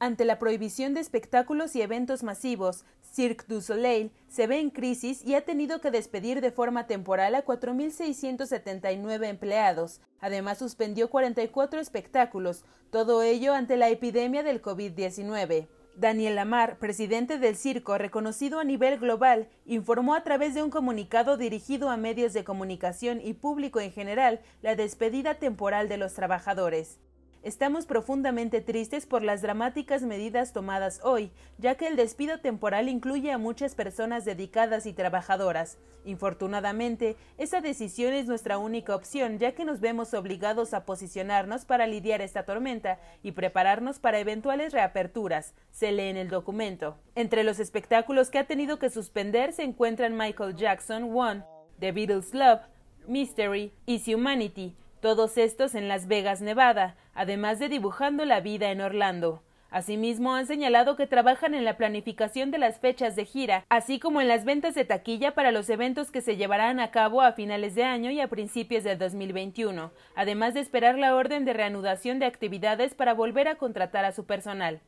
Ante la prohibición de espectáculos y eventos masivos, Cirque du Soleil se ve en crisis y ha tenido que despedir de forma temporal a 4.679 empleados. Además, suspendió 44 espectáculos, todo ello ante la epidemia del COVID-19. Daniel Lamar, presidente del circo reconocido a nivel global, informó a través de un comunicado dirigido a medios de comunicación y público en general la despedida temporal de los trabajadores. Estamos profundamente tristes por las dramáticas medidas tomadas hoy, ya que el despido temporal incluye a muchas personas dedicadas y trabajadoras. Infortunadamente, esa decisión es nuestra única opción, ya que nos vemos obligados a posicionarnos para lidiar esta tormenta y prepararnos para eventuales reaperturas, se lee en el documento. Entre los espectáculos que ha tenido que suspender se encuentran Michael Jackson One, The Beatles Love, Mystery, Is Humanity, todos estos en Las Vegas, Nevada, además de dibujando la vida en Orlando. Asimismo, han señalado que trabajan en la planificación de las fechas de gira, así como en las ventas de taquilla para los eventos que se llevarán a cabo a finales de año y a principios de 2021, además de esperar la orden de reanudación de actividades para volver a contratar a su personal.